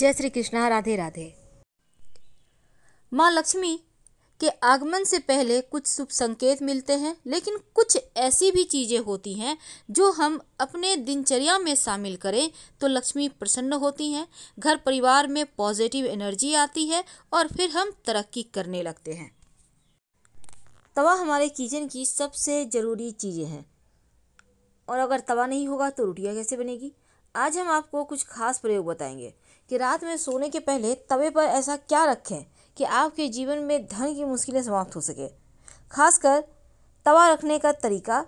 जय श्री कृष्णा राधे राधे माँ लक्ष्मी के आगमन से पहले कुछ शुभ संकेत मिलते हैं लेकिन कुछ ऐसी भी चीज़ें होती हैं जो हम अपने दिनचर्या में शामिल करें तो लक्ष्मी प्रसन्न होती हैं घर परिवार में पॉजिटिव एनर्जी आती है और फिर हम तरक्की करने लगते हैं तवा हमारे किचन की सबसे ज़रूरी चीज़ें हैं और अगर तवा नहीं होगा तो रोटियाँ कैसे बनेगी आज हम आपको कुछ खास प्रयोग बताएंगे कि रात में सोने के पहले तवे पर ऐसा क्या रखें कि आपके जीवन में धन की मुश्किलें समाप्त हो सके खासकर तवा रखने का तरीका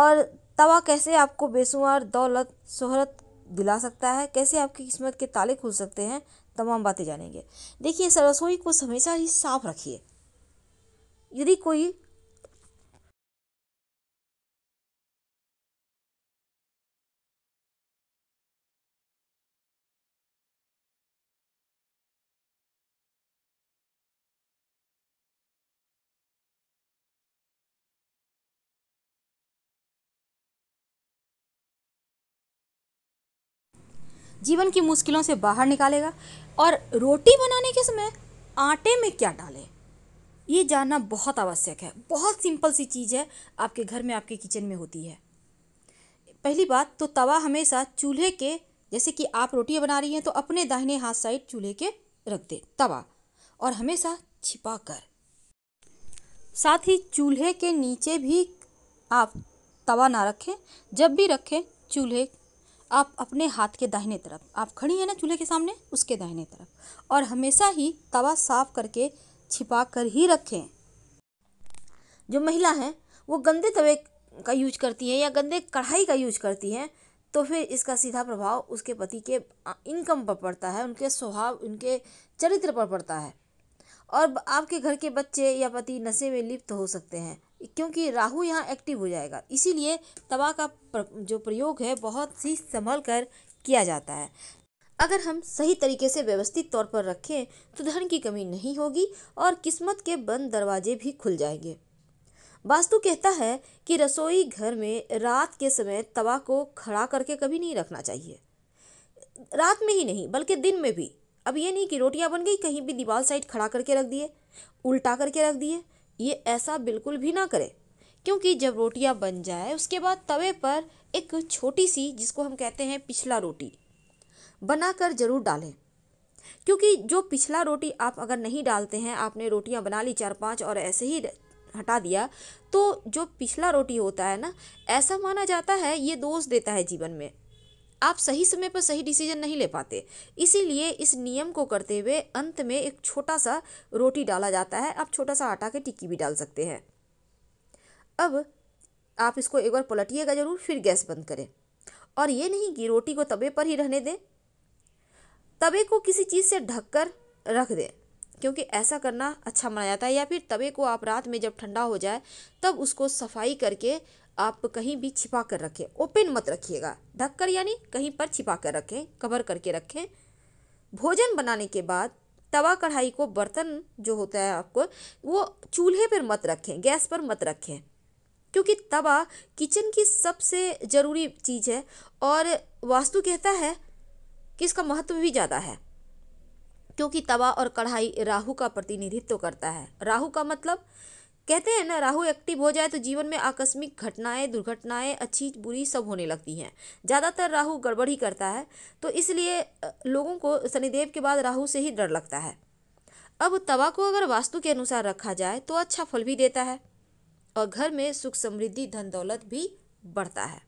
और तवा कैसे आपको बेसुमार दौलत शहरत दिला सकता है कैसे आपकी किस्मत के ताले खुल सकते हैं तमाम बातें जानेंगे देखिए रसोई को हमेशा ही साफ रखिए यदि कोई जीवन की मुश्किलों से बाहर निकालेगा और रोटी बनाने के समय आटे में क्या डालें ये जानना बहुत आवश्यक है बहुत सिंपल सी चीज़ है आपके घर में आपके किचन में होती है पहली बात तो तवा हमेशा चूल्हे के जैसे कि आप रोटियाँ बना रही हैं तो अपने दाहिने हाथ साइड चूल्हे के रख दें तवा और हमेशा छिपा कर साथ ही चूल्हे के नीचे भी आप तवा ना रखें जब भी रखें चूल्हे आप अपने हाथ के दाहिने तरफ आप खड़ी हैं ना चूल्हे के सामने उसके दाहिने तरफ और हमेशा ही तवा साफ करके छिपा कर ही रखें जो महिला हैं वो गंदे तवे का यूज करती हैं या गंदे कढ़ाई का यूज करती हैं तो फिर इसका सीधा प्रभाव उसके पति के इनकम पर पड़ता है उनके स्वभाव उनके चरित्र पर पड़ता है और आपके घर के बच्चे या पति नशे में लिप्त हो सकते हैं क्योंकि राहु यहाँ एक्टिव हो जाएगा इसीलिए तवा का जो प्रयोग है बहुत ही संभल कर किया जाता है अगर हम सही तरीके से व्यवस्थित तौर पर रखें तो धन की कमी नहीं होगी और किस्मत के बंद दरवाजे भी खुल जाएंगे वास्तु कहता है कि रसोई घर में रात के समय तवा को खड़ा करके कभी नहीं रखना चाहिए रात में ही नहीं बल्कि दिन में भी अब ये नहीं कि रोटियां बन गई कहीं भी दीवार साइड खड़ा करके रख दिए उल्टा करके रख दिए ये ऐसा बिल्कुल भी ना करें क्योंकि जब रोटियां बन जाए उसके बाद तवे पर एक छोटी सी जिसको हम कहते हैं पिछला रोटी बनाकर ज़रूर डालें क्योंकि जो पिछला रोटी आप अगर नहीं डालते हैं आपने रोटियां बना ली चार पांच और ऐसे ही हटा दिया तो जो पिछला रोटी होता है ना ऐसा माना जाता है ये दोष देता है जीवन में आप सही समय पर सही डिसीजन नहीं ले पाते इसीलिए इस नियम को करते हुए अंत में एक छोटा सा रोटी डाला जाता है आप छोटा सा आटा के टिक्की भी डाल सकते हैं अब आप इसको एक बार पलटिएगा ज़रूर फिर गैस बंद करें और ये नहीं कि रोटी को तवे पर ही रहने दें तवे को किसी चीज़ से ढक कर रख दें क्योंकि ऐसा करना अच्छा माना जाता है या फिर तवे को आप रात में जब ठंडा हो जाए तब उसको सफाई करके आप कहीं भी छिपा कर रखें ओपन मत रखिएगा ढककर यानी कहीं पर छिपा कर रखें कवर करके रखें भोजन बनाने के बाद तवा कढ़ाई को बर्तन जो होता है आपको वो चूल्हे पर मत रखें गैस पर मत रखें क्योंकि तवा किचन की सबसे ज़रूरी चीज़ है और वास्तु कहता है कि इसका महत्व भी ज़्यादा है क्योंकि तवा और कढ़ाई राहु का प्रतिनिधित्व करता है राहु का मतलब कहते हैं ना राहु एक्टिव हो जाए तो जीवन में आकस्मिक घटनाएं दुर्घटनाएं अच्छी बुरी सब होने लगती हैं ज़्यादातर राहु गड़बड़ ही करता है तो इसलिए लोगों को शनिदेव के बाद राहु से ही डर लगता है अब तवा को अगर वास्तु के अनुसार रखा जाए तो अच्छा फल भी देता है और घर में सुख समृद्धि धन दौलत भी बढ़ता है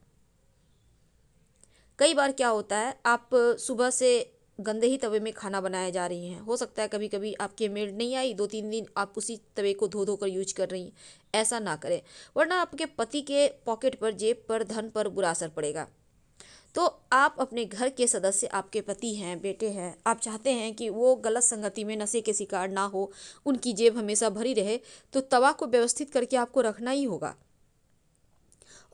कई बार क्या होता है आप सुबह से गंदे ही तवे में खाना बनाया जा रही हैं हो सकता है कभी कभी आपके मेड नहीं आई दो तीन दिन आप उसी तवे को धो धो कर यूज कर रही हैं ऐसा ना करें वरना आपके पति के पॉकेट पर जेब पर धन पर बुरा असर पड़ेगा तो आप अपने घर के सदस्य आपके पति हैं बेटे हैं आप चाहते हैं कि वो गलत संगति में नशे के शिकार ना हो उनकी जेब हमेशा भरी रहे तो तवा को व्यवस्थित करके आपको रखना ही होगा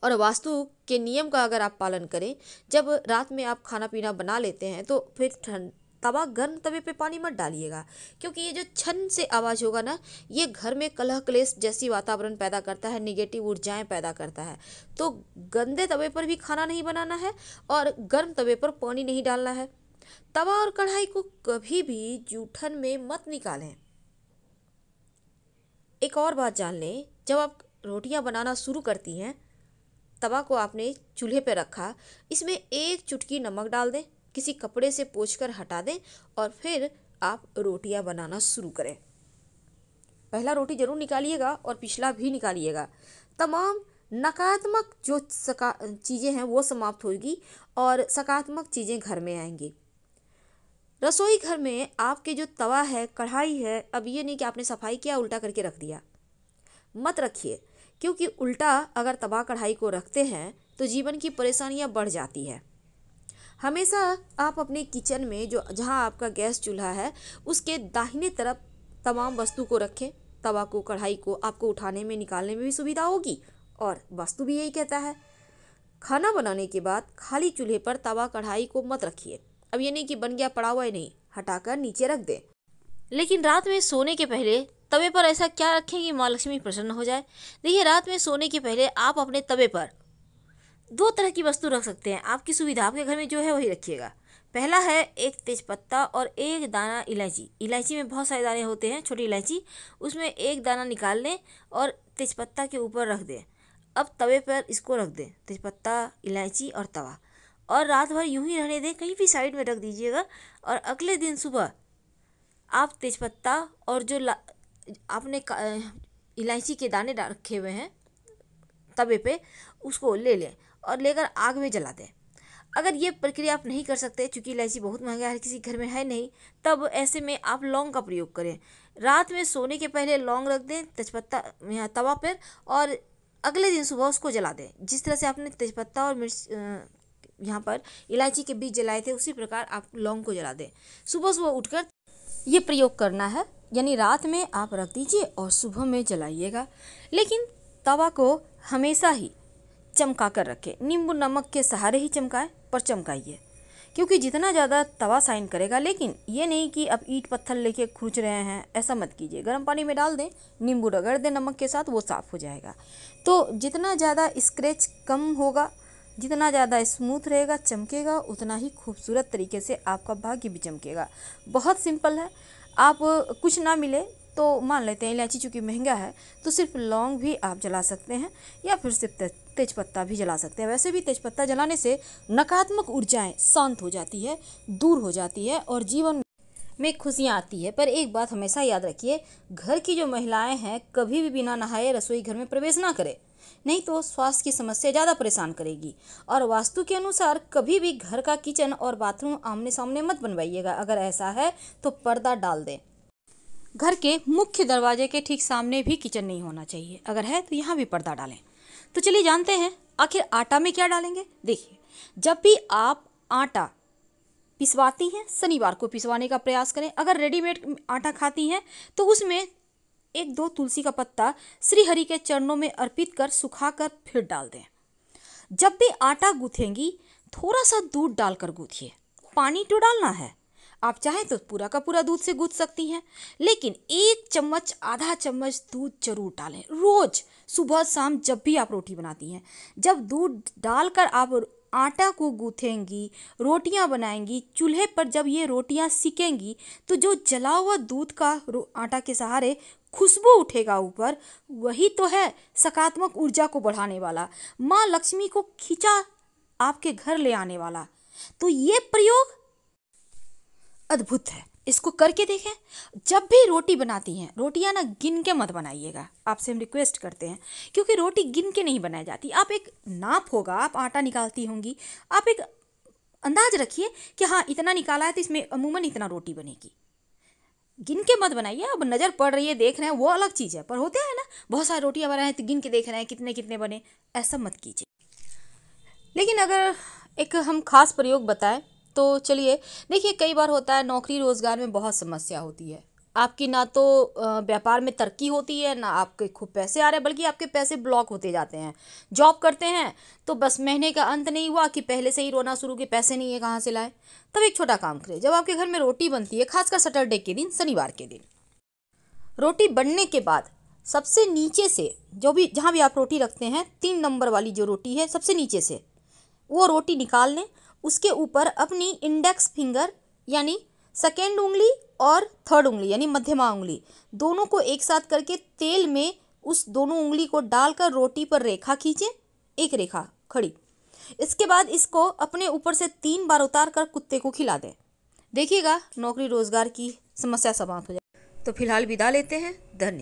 और वास्तु के नियम का अगर आप पालन करें जब रात में आप खाना पीना बना लेते हैं तो फिर ठंड तवा गर्म तवे पे पानी मत डालिएगा क्योंकि ये जो छन से आवाज़ होगा ना ये घर में कलह क्लेश जैसी वातावरण पैदा करता है निगेटिव ऊर्जाएं पैदा करता है तो गंदे तवे पर भी खाना नहीं बनाना है और गर्म तवे पर पानी नहीं डालना है तवा और कढ़ाई को कभी भी जूठन में मत निकालें एक और बात जान लें जब आप रोटियां बनाना शुरू करती हैं तवा को आपने चूल्हे पर रखा इसमें एक चुटकी नमक डाल दें किसी कपड़े से कर हटा दें और फिर आप रोटियां बनाना शुरू करें पहला रोटी ज़रूर निकालिएगा और पिछला भी निकालिएगा तमाम नकारात्मक जो सका चीज़ें हैं वो समाप्त होगी और सकारात्मक चीज़ें घर में आएंगी रसोई घर में आपके जो तवा है कढ़ाई है अब ये नहीं कि आपने सफाई किया उल्टा करके रख दिया मत रखिए क्योंकि उल्टा अगर तबाह कढ़ाई को रखते हैं तो जीवन की परेशानियाँ बढ़ जाती है हमेशा आप अपने किचन में जो जहाँ आपका गैस चूल्हा है उसके दाहिने तरफ तमाम वस्तु को रखें तवा को कढ़ाई को आपको उठाने में निकालने में भी सुविधा होगी और वस्तु भी यही कहता है खाना बनाने के बाद खाली चूल्हे पर तवा कढ़ाई को मत रखिए अब ये नहीं कि बन गया पड़ा हुआ है नहीं हटाकर नीचे रख दें लेकिन रात में सोने के पहले तवे पर ऐसा क्या रखें कि माँ लक्ष्मी प्रसन्न हो जाए देखिए रात में सोने के पहले आप अपने तवे पर दो तरह की वस्तु रख सकते हैं आपकी सुविधा आपके घर में जो है वही रखिएगा पहला है एक तेज़पत्ता और एक दाना इलायची इलायची में बहुत सारे दाने होते हैं छोटी इलायची उसमें एक दाना निकाल लें और तेज़पत्ता के ऊपर रख दें अब तवे पर इसको रख दें तेज़पत्ता इलायची और तवा और रात भर यूं ही रहने दें कहीं भी साइड में रख दीजिएगा और अगले दिन सुबह आप तेज़पत्ता और जो आपने इलायची के दाने रखे हुए हैं तवे पे उसको ले लें और लेकर आग में जला दें अगर ये प्रक्रिया आप नहीं कर सकते क्योंकि इलायची बहुत महंगा हर किसी घर में है नहीं तब ऐसे में आप लौंग का प्रयोग करें रात में सोने के पहले लौंग रख दें तेजपत्ता यहाँ तवा पर और अगले दिन सुबह उसको जला दें जिस तरह से आपने तेजपत्ता और मिर्च यहाँ पर इलायची के बीज जलाए थे उसी प्रकार आप लौंग को जला दें सुबह सुबह उठकर ये प्रयोग करना है यानी रात में आप रख दीजिए और सुबह में जलाइएगा लेकिन तवा को हमेशा ही चमका कर रखें नींबू नमक के सहारे ही चमकाएं पर चमकाइए क्योंकि जितना ज़्यादा तवा साइन करेगा लेकिन ये नहीं कि अब ईट पत्थर लेके खूँच रहे हैं ऐसा मत कीजिए गर्म पानी में डाल दें नींबू रगड़ दें नमक के साथ वो साफ़ हो जाएगा तो जितना ज़्यादा स्क्रेच कम होगा जितना ज़्यादा स्मूथ रहेगा चमकेगा उतना ही खूबसूरत तरीके से आपका भाग्य भी चमकेगा बहुत सिंपल है आप कुछ ना मिले तो मान लेते हैं इलायची चूँकि महंगा है तो सिर्फ लौंग भी आप जला सकते हैं या फिर सिर्फ तेजपत्ता भी जला सकते हैं वैसे भी तेजपत्ता जलाने से नकारात्मक ऊर्जाएं शांत हो जाती है दूर हो जाती है और जीवन में खुशियाँ आती है पर एक बात हमेशा याद रखिए घर की जो महिलाएं हैं कभी भी बिना नहाए रसोई घर में प्रवेश ना करें नहीं तो स्वास्थ्य की समस्या ज़्यादा परेशान करेगी और वास्तु के अनुसार कभी भी घर का किचन और बाथरूम आमने सामने मत बनवाइएगा अगर ऐसा है तो पर्दा डाल दें घर के मुख्य दरवाजे के ठीक सामने भी किचन नहीं होना चाहिए अगर है तो यहाँ भी पर्दा डालें तो चलिए जानते हैं आखिर आटा में क्या डालेंगे देखिए जब भी आप आटा पिसवाती हैं शनिवार को पिसवाने का प्रयास करें अगर रेडीमेड आटा खाती हैं तो उसमें एक दो तुलसी का पत्ता श्री हरि के चरणों में अर्पित कर सुखा कर फिर डाल दें जब भी आटा गूँथेंगी थोड़ा सा दूध डालकर गूथिए पानी तो डालना है आप चाहें तो पूरा का पूरा दूध से गूथ सकती हैं लेकिन एक चम्मच आधा चम्मच दूध जरूर डालें रोज़ सुबह शाम जब भी आप रोटी बनाती हैं जब दूध डालकर आप आटा को गूंथेंगी रोटियाँ बनाएंगी चूल्हे पर जब ये रोटियाँ सिकेंगी तो जो जला हुआ दूध का आटा के सहारे खुशबू उठेगा ऊपर वही तो है सकारात्मक ऊर्जा को बढ़ाने वाला माँ लक्ष्मी को खींचा आपके घर ले आने वाला तो ये प्रयोग अद्भुत है इसको करके देखें जब भी रोटी बनाती हैं रोटियां ना गिन के मत बनाइएगा आपसे हम रिक्वेस्ट करते हैं क्योंकि रोटी गिन के नहीं बनाई जाती आप एक नाप होगा आप आटा निकालती होंगी आप एक अंदाज रखिए कि हाँ इतना निकाला है तो इसमें अमूमन इतना रोटी बनेगी गिन के मत बनाइए अब नज़र पड़ रही है देख रहे हैं वो अलग चीज़ है पर होते हैं ना बहुत सारी रोटियाँ बनाए हैं तो गिन के देख रहे हैं कितने कितने बने ऐसा मत कीजिए लेकिन अगर एक हम खास प्रयोग बताएं तो चलिए देखिए कई बार होता है नौकरी रोज़गार में बहुत समस्या होती है आपकी ना तो व्यापार में तरक्की होती है ना आपके खूब पैसे आ रहे हैं बल्कि आपके पैसे ब्लॉक होते जाते हैं जॉब करते हैं तो बस महीने का अंत नहीं हुआ कि पहले से ही रोना शुरू के पैसे नहीं है कहाँ से लाए तब एक छोटा काम करें जब आपके घर में रोटी बनती है खासकर सैटरडे के दिन शनिवार के दिन रोटी बनने के बाद सबसे नीचे से जो भी जहाँ भी आप रोटी रखते हैं तीन नंबर वाली जो रोटी है सबसे नीचे से वो रोटी निकाल लें उसके ऊपर अपनी इंडेक्स फिंगर यानी सेकेंड उंगली और थर्ड उंगली यानी मध्यमा उंगली दोनों को एक साथ करके तेल में उस दोनों उंगली को डालकर रोटी पर रेखा खींचें एक रेखा खड़ी इसके बाद इसको अपने ऊपर से तीन बार उतार कर कुत्ते को खिला दें देखिएगा नौकरी रोजगार की समस्या समाप्त हो जाए तो फिलहाल विदा लेते हैं धन्यवाद